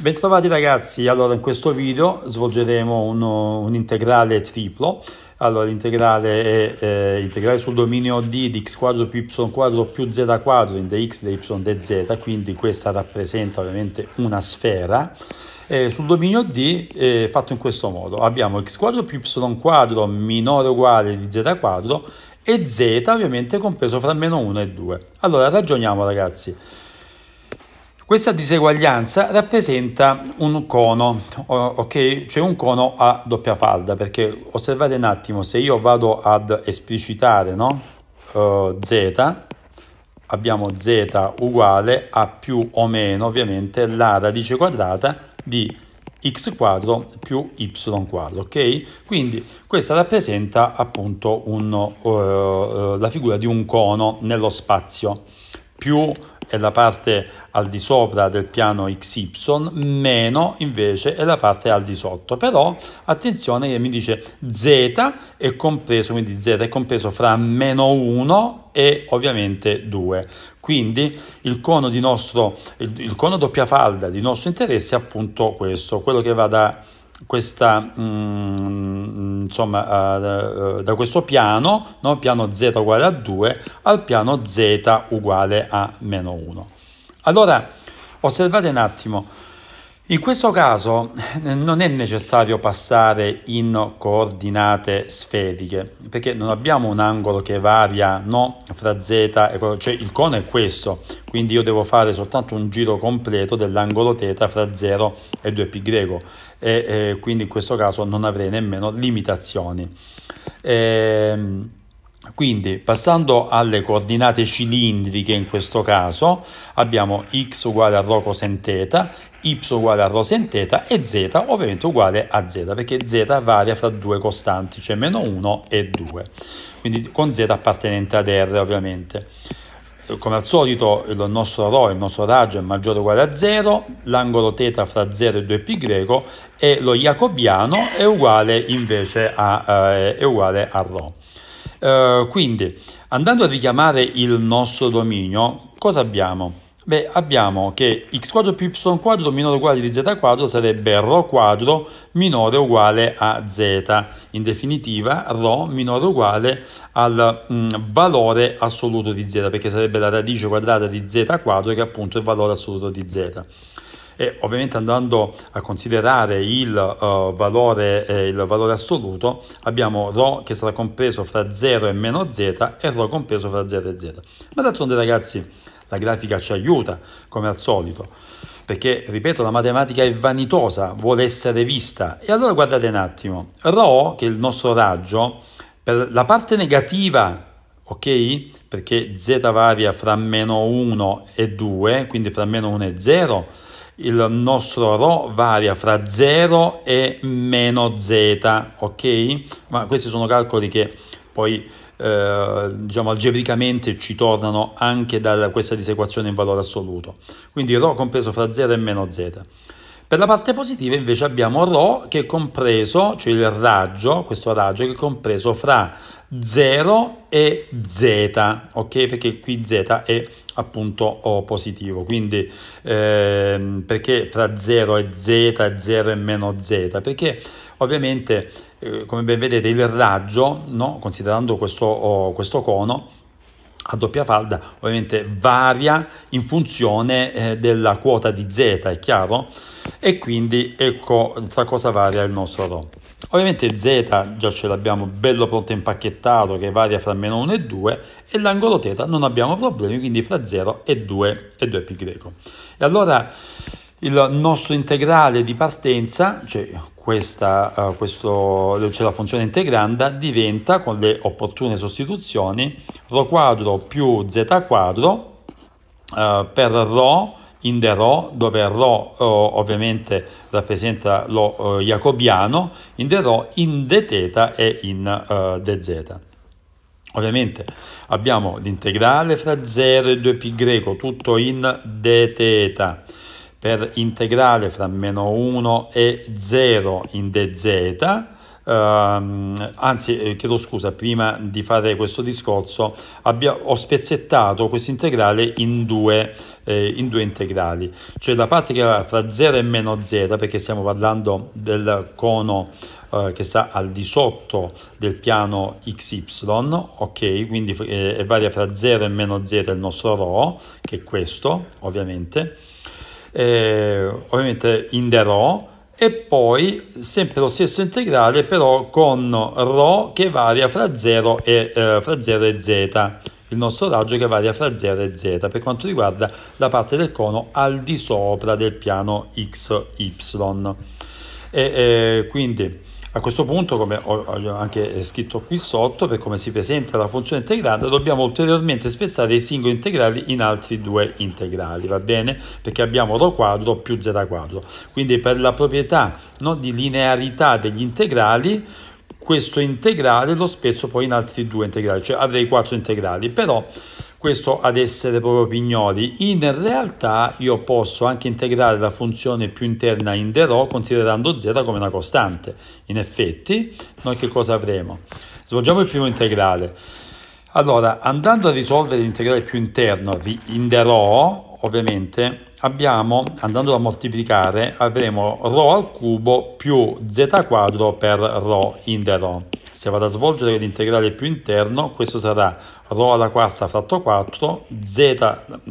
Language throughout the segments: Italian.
Bentrovati ragazzi, allora in questo video svolgeremo uno, un integrale triplo, allora l'integrale è eh, integrale sul dominio D di x quadro più y quadro più z quadro in dx, dy, dz, quindi questa rappresenta ovviamente una sfera, eh, sul dominio D eh, fatto in questo modo, abbiamo x quadro più y quadro minore o uguale di z quadro e z ovviamente compreso fra meno 1 e 2. Allora ragioniamo ragazzi. Questa diseguaglianza rappresenta un cono, ok? Cioè un cono a doppia falda, perché osservate un attimo, se io vado ad esplicitare no? uh, z, abbiamo z uguale a più o meno ovviamente la radice quadrata di x quadro più y quadro, ok? Quindi questa rappresenta appunto un, uh, la figura di un cono nello spazio più è la parte al di sopra del piano XY, meno invece è la parte al di sotto. Però attenzione che mi dice Z è compreso, quindi Z è compreso fra meno 1 e ovviamente 2. Quindi il cono, di nostro, il, il cono doppia falda di nostro interesse è appunto questo, quello che va da questa, mh, mm, insomma, uh, da questo piano, no? piano z uguale a 2, al piano z uguale a meno 1. Allora, osservate un attimo, in questo caso eh, non è necessario passare in coordinate sferiche perché non abbiamo un angolo che varia no, fra z e cioè il cono è questo, quindi io devo fare soltanto un giro completo dell'angolo teta fra 0 e 2π e, e eh, quindi in questo caso non avrei nemmeno limitazioni. Ehm, quindi passando alle coordinate cilindriche in questo caso abbiamo x uguale a rho cosine theta, y uguale a rho sin theta e z ovviamente uguale a z perché z varia fra due costanti, cioè meno 1 e 2, quindi con z appartenente ad r ovviamente. Come al solito il nostro rho, il nostro raggio è maggiore o uguale a 0, l'angolo θ fra 0 e 2π e lo jacobiano è uguale invece a, eh, è uguale a rho. Eh, quindi, andando a richiamare il nostro dominio, cosa abbiamo? Beh, abbiamo che x quadro più y quadro minore o uguale di z quadro sarebbe ρ quadro minore o uguale a z. In definitiva, ρ minore o uguale al mh, mm, valore assoluto di z, perché sarebbe la radice quadrata di z quadro che appunto è il valore assoluto di z e ovviamente andando a considerare il, uh, valore, eh, il valore assoluto abbiamo ρ che sarà compreso fra 0 e meno z e ρ compreso fra 0 e z. Ma d'altronde ragazzi la grafica ci aiuta come al solito perché ripeto la matematica è vanitosa, vuole essere vista. E allora guardate un attimo, ρ che è il nostro raggio per la parte negativa ok? Perché z varia fra meno 1 e 2, quindi fra meno 1 e 0, il nostro ρ varia fra 0 e meno z, ok? Ma questi sono calcoli che poi eh, diciamo algebricamente ci tornano anche da questa disequazione in valore assoluto. Quindi ρ compreso fra 0 e meno z. Per la parte positiva invece abbiamo Rho che è compreso, cioè il raggio, questo raggio che è compreso fra 0 e z, ok? Perché qui z è appunto positivo, quindi ehm, perché fra 0 e z e 0 e meno z? Perché ovviamente, eh, come ben vedete, il raggio, no? considerando questo, oh, questo cono, a doppia falda ovviamente varia in funzione eh, della quota di z, è chiaro? E quindi ecco tra cosa varia il nostro RO. Ovviamente z già ce l'abbiamo bello pronto impacchettato che varia fra meno 1 e 2 e l'angolo teta non abbiamo problemi, quindi fra 0 e 2 e 2π. E allora il nostro integrale di partenza, cioè questa, uh, questo, cioè la funzione integranda diventa con le opportune sostituzioni rho quadro più z quadro uh, per rho in the row, dove Rho oh, ovviamente rappresenta lo oh, jacobiano, in the row, in the theta e in uh, the z. Ovviamente abbiamo l'integrale fra 0 e 2π, tutto in d theta per integrale fra meno 1 e 0 in dz, ehm, anzi eh, chiedo scusa, prima di fare questo discorso abbia, ho spezzettato questo integrale in due, eh, in due integrali, cioè la parte che va fra 0 e meno 0, perché stiamo parlando del cono eh, che sta al di sotto del piano XY, ok? Quindi eh, varia fra 0 e meno 0 il nostro rho che è questo, ovviamente eh, ovviamente in the raw e poi sempre lo stesso integrale però con ρ che varia fra 0 e, eh, fra 0 e z il nostro raggio che varia fra 0 e z per quanto riguarda la parte del cono al di sopra del piano xy e, eh, quindi a questo punto, come ho anche scritto qui sotto, per come si presenta la funzione integrata, dobbiamo ulteriormente spezzare i singoli integrali in altri due integrali, va bene? Perché abbiamo rho quadro più z quadro. Quindi per la proprietà no, di linearità degli integrali, questo integrale lo spezzo poi in altri due integrali, cioè avrei quattro integrali, però questo ad essere proprio pignoli. In realtà io posso anche integrare la funzione più interna in the row considerando z come una costante. In effetti, noi che cosa avremo? Svolgiamo il primo integrale. Allora, andando a risolvere l'integrale più interno in the row, ovviamente, abbiamo, andando a moltiplicare, avremo rho al cubo più z quadro per rho in the row se vado a svolgere l'integrale più interno, questo sarà ρ alla quarta fratto 4, z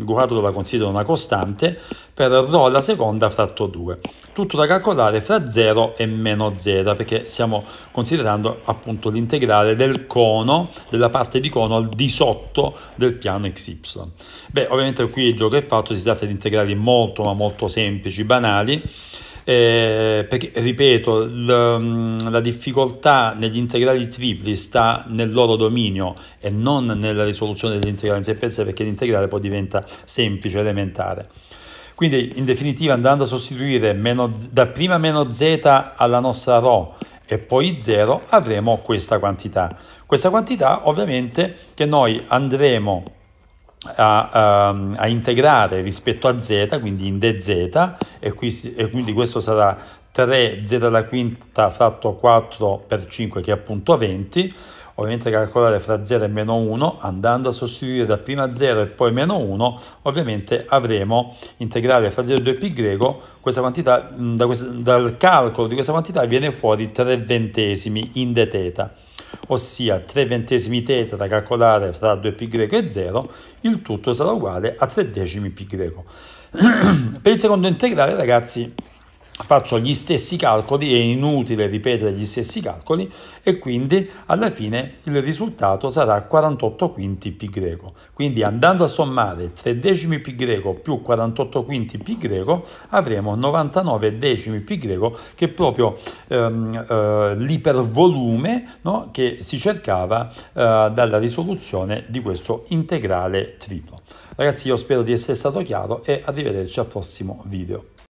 quadro la considero una costante, per ρ alla seconda fratto 2. Tutto da calcolare fra 0 e meno z, perché stiamo considerando appunto l'integrale del cono, della parte di cono al di sotto del piano xy. Beh, ovviamente qui il gioco è fatto, si tratta di integrali molto ma molto semplici, banali, eh, perché ripeto, mm, la difficoltà negli integrali tripli sta nel loro dominio e non nella risoluzione dell'integrale in sé per sé, perché l'integrale poi diventa semplice, elementare. Quindi in definitiva andando a sostituire meno, da prima meno z alla nostra rho e poi 0 avremo questa quantità. Questa quantità ovviamente che noi andremo a, a, ehm, a, integrare rispetto a z, quindi in dz, e, qui, e quindi questo sarà 3z alla quinta fratto 4 per 5 che è appunto 20, ovviamente calcolare fra 0 e meno 1, andando a sostituire da prima 0 e poi meno 1, ovviamente avremo integrale fra 0 e 2π, questa quantità, da questo, dal calcolo di questa quantità viene fuori 3 ventesimi in dθ ossia 3 ventesimi teta da calcolare fra 2π e 0, il tutto sarà uguale a 3 decimi π. per il secondo integrale, ragazzi, faccio gli stessi calcoli, è inutile ripetere gli stessi calcoli e quindi alla fine il risultato sarà 48 quinti pi greco. Quindi andando a sommare 3 decimi pi greco più 48 quinti pi greco avremo 99 decimi pi greco che è proprio ehm, eh, l'ipervolume no, che si cercava eh, dalla risoluzione di questo integrale triplo. Ragazzi io spero di essere stato chiaro e arrivederci al prossimo video.